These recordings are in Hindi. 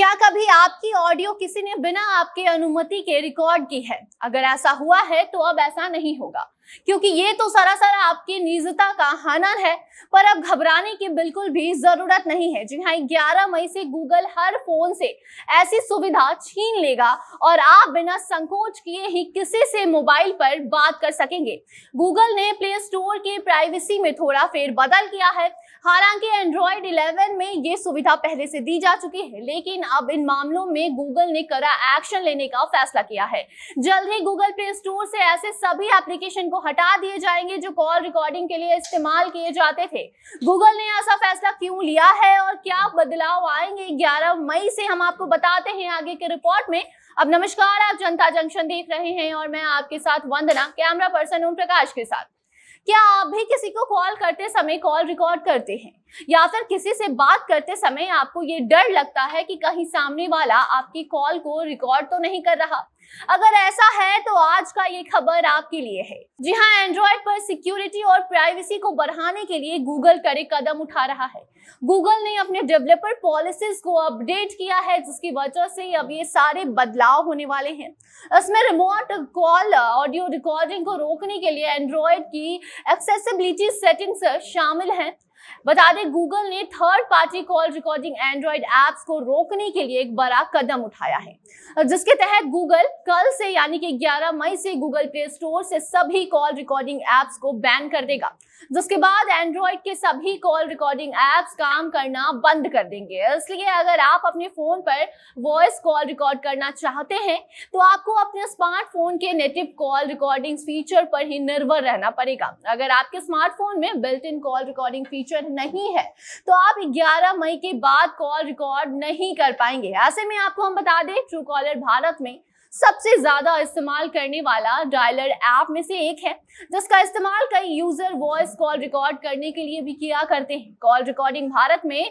क्या कभी आपकी ऑडियो किसी ने बिना आपके अनुमति के रिकॉर्ड की है अगर ऐसा हुआ है तो अब ऐसा नहीं होगा क्योंकि ये तो सरासर आपकी निजता का हनन है पर अब घबराने की बिल्कुल भी जरूरत नहीं है जी हाँ ग्यारह मई से गूगल हर फोन से ऐसी सुविधा छीन लेगा और आप बिना संकोच किए ही किसी से मोबाइल पर बात कर सकेंगे गूगल ने प्ले स्टोर के प्राइवेसी में थोड़ा फेर बदल किया है हालांकि एंड्रॉयड 11 में ये सुविधा पहले से दी जा चुकी है लेकिन अब इन मामलों में गूगल ने करा एक्शन लेने का फैसला किया है जल्द ही गूगल प्ले स्टोर से ऐसे सभी एप्लीकेशन को हटा दिए जाएंगे जो कॉल रिकॉर्डिंग के लिए इस्तेमाल किए जाते थे गूगल ने ऐसा फैसला क्यों लिया है और क्या बदलाव आएंगे ग्यारह मई से हम आपको बताते हैं आगे के रिपोर्ट में अब नमस्कार आप जनता जंक्शन देख रहे हैं और मैं आपके साथ वंदना कैमरा पर्सन ओम प्रकाश के साथ क्या आप भी किसी को कॉल करते समय कॉल रिकॉर्ड करते हैं या फिर किसी से बात करते समय आपको ये डर लगता है कि कहीं सामने वाला आपकी कॉल को रिकॉर्ड तो नहीं कर रहा अगर ऐसा है तो आज का ये खबर आपके लिए है जी हाँ एंड्रॉयड पर सिक्योरिटी और प्राइवेसी को बढ़ाने के लिए गूगल कड़े कदम उठा रहा है गूगल ने अपने डेवलपर पॉलिसीज को अपडेट किया है जिसकी वजह से अब ये सारे बदलाव होने वाले हैं इसमें रिमोट कॉल ऑडियो रिकॉर्डिंग को रोकने के लिए एंड्रॉयड की एक्सेसिबिलिटी सेटिंग्स शामिल हैं बता दें गूगल ने third party call recording Android apps को रोकने के लिए एक बड़ा कदम उठाया है जिसके तहत गूगल कल से यानी कि 11 मई से गूगल प्ले स्टोर से सभी कॉल रिकॉर्डिंग एप्स को बैन कर देगा जिसके बाद एंड्रॉइड के सभी कॉल रिकॉर्डिंग एप्स काम करना बंद कर देंगे इसलिए अगर आप अपने फोन पर वॉइस कॉल रिकॉर्ड करना चाहते हैं तो आपको अपने स्मार्टफोन के नेटिव कॉल रिकॉर्डिंग फीचर पर ही निर्भर रहना पड़ेगा अगर आपके स्मार्टफोन में built in call recording feature future नहीं है तो आप 11 मई के बाद कॉल रिकॉर्ड नहीं कर पाएंगे ऐसे में आपको हम बता दें ट्रू कॉलर भारत में सबसे ज़्यादा इस्तेमाल करने वाला डायलर ऐप में से एक है जिसका इस्तेमाल कई यूज़र वॉइस कॉल रिकॉर्ड करने के लिए भी किया करते हैं कॉल रिकॉर्डिंग भारत में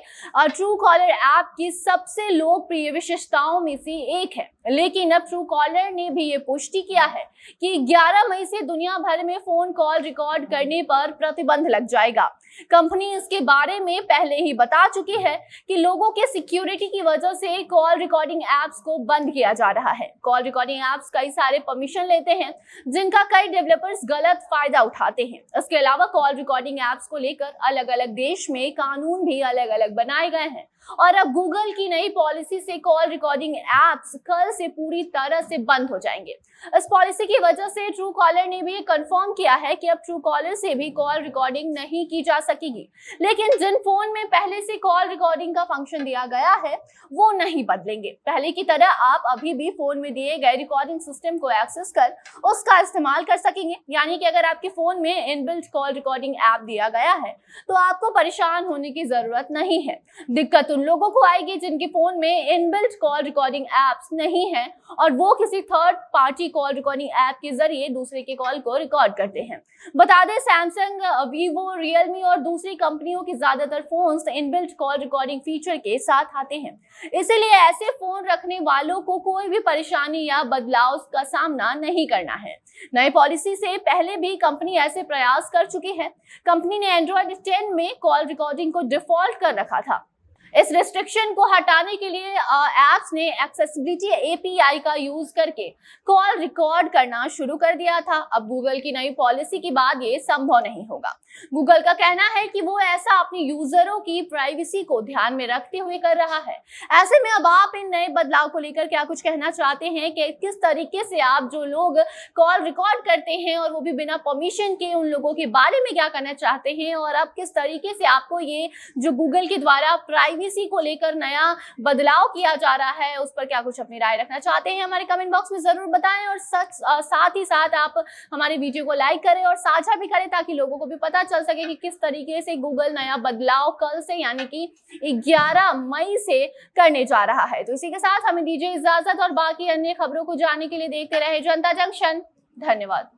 ट्रू कॉलर ऐप की सबसे लोकप्रिय विशेषताओं में से एक है लेकिन अब ट्रू कॉलर ने भी ये पुष्टि किया है कि 11 मई से दुनिया भर में फोन कॉल रिकॉर्ड करने पर प्रतिबंध लग जाएगा कंपनी इसके बारे में पहले ही बता चुकी है कि लोगों के सिक्योरिटी की वजह से कॉल रिकॉर्डिंग एप्स को बंद किया जा रहा है कॉल रिकॉर्डिंग एप्स कई सारे परमिशन लेते हैं जिनका कई डेवलपर्स गलत फायदा उठाते हैं इसके अलावा कॉल रिकॉर्डिंग एप्स को लेकर अलग अलग देश में कानून भी अलग अलग बनाए गए हैं और अब गूगल की नई पॉलिसी से कॉल रिकॉर्डिंग एप्स कल से पूरी तरह से बंद हो जाएंगे इस पॉलिसी की वजह से ट्रू कॉलर ने भी कंफर्म किया है कि अब ट्रू कॉलर से भी कॉल रिकॉर्डिंग नहीं की जा सकेगी लेकिन जिन फोन में पहले से कॉल रिकॉर्डिंग का फंक्शन दिया गया है वो नहीं बदलेंगे पहले की तरह आप अभी भी फोन में दिए गए रिकॉर्डिंग सिस्टम को एक्सेस कर उसका इस्तेमाल कर सकेंगे यानी कि अगर आपके फ़ोन में इनबिल्ट कॉल रिकॉर्डिंग ऐप दिया गया है तो आपको परेशान होने की ज़रूरत नहीं है दिक्कत उन लोगों को आएगी जिनके फ़ोन में इनबिल्ट कॉल रिकॉर्डिंग एप्स नहीं है और वो किसी third party call recording app के जरिए दूसरे के कॉल को रिकॉर्ड करते हैं बता दें सैमसंग वीवो रियलमी और दूसरी कंपनियों के ज़्यादातर phone inbuilt call recording feature के साथ आते हैं इसीलिए ऐसे फ़ोन रखने वालों को कोई भी परेशानी या बदलाव का सामना नहीं करना है नई पॉलिसी से पहले भी कंपनी ऐसे प्रयास कर चुकी है कंपनी ने एंड्रॉयड टेन में कॉल रिकॉर्डिंग को डिफॉल्ट कर रखा था इस रिस्ट्रिक्शन को हटाने के लिए एप्स ने एक्सेसिबिलिटी एपीआई का यूज करके कॉल रिकॉर्ड करना शुरू कर दिया था अब गूगल की नई पॉलिसी के बाद ये संभव नहीं होगा गूगल का कहना है कि वो ऐसा अपने यूजरों की प्राइवेसी को ध्यान में रखते हुए कर रहा है ऐसे में अब आप इन नए बदलाव को लेकर क्या कुछ कहना चाहते हैं कि किस तरीके से आप जो लोग कॉल रिकॉर्ड करते हैं और वो भी बिना परमिशन के उन लोगों के बारे में क्या करना चाहते हैं और अब किस तरीके से आपको ये जो गूगल के द्वारा प्राइवेट आईबीसी को लेकर नया बदलाव किया जा रहा है उस पर क्या कुछ अपनी राय रखना चाहते हैं हमारे कमेंट बॉक्स में जरूर बताएं और सच आ, साथ ही साथ आप हमारे वीडियो को लाइक करें और साझा भी करें ताकि लोगों को भी पता चल सके कि किस तरीके से गूगल नया बदलाव कल से यानी कि ग्यारह मई से करने जा रहा है तो इसी के साथ हमें दीजिए इजाजत और बाकी अन्य खबरों को जानने के लिए देखते रहे जनता जंक्शन धन्यवाद